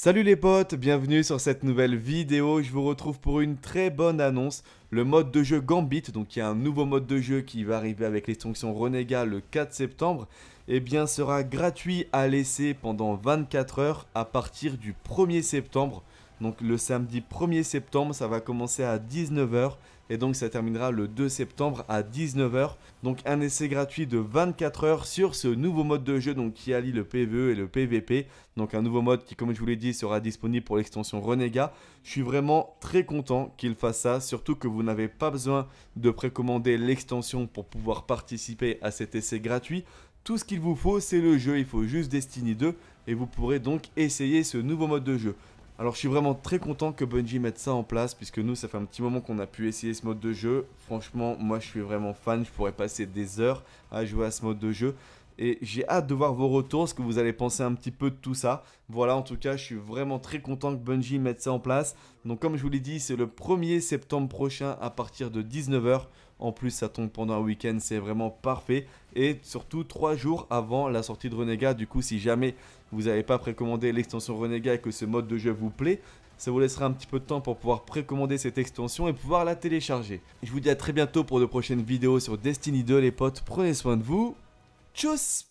Salut les potes, bienvenue sur cette nouvelle vidéo, je vous retrouve pour une très bonne annonce, le mode de jeu Gambit, donc il y a un nouveau mode de jeu qui va arriver avec l'extinction Renega le 4 septembre, et eh bien sera gratuit à laisser pendant 24 heures à partir du 1er septembre, donc le samedi 1er septembre, ça va commencer à 19h et donc ça terminera le 2 septembre à 19h. Donc un essai gratuit de 24 heures sur ce nouveau mode de jeu donc qui allie le PvE et le PvP. Donc un nouveau mode qui comme je vous l'ai dit sera disponible pour l'extension Renega. Je suis vraiment très content qu'il fasse ça, surtout que vous n'avez pas besoin de précommander l'extension pour pouvoir participer à cet essai gratuit. Tout ce qu'il vous faut, c'est le jeu, il faut juste Destiny 2 et vous pourrez donc essayer ce nouveau mode de jeu. Alors je suis vraiment très content que Bungie mette ça en place puisque nous ça fait un petit moment qu'on a pu essayer ce mode de jeu. Franchement moi je suis vraiment fan, je pourrais passer des heures à jouer à ce mode de jeu et j'ai hâte de voir vos retours, ce que vous allez penser un petit peu de tout ça. Voilà, en tout cas, je suis vraiment très content que Bungie mette ça en place. Donc comme je vous l'ai dit, c'est le 1er septembre prochain à partir de 19h. En plus, ça tombe pendant un week-end, c'est vraiment parfait. Et surtout, 3 jours avant la sortie de Renega. Du coup, si jamais vous n'avez pas précommandé l'extension Renega et que ce mode de jeu vous plaît, ça vous laissera un petit peu de temps pour pouvoir précommander cette extension et pouvoir la télécharger. Je vous dis à très bientôt pour de prochaines vidéos sur Destiny 2 les potes, prenez soin de vous, Tchuss!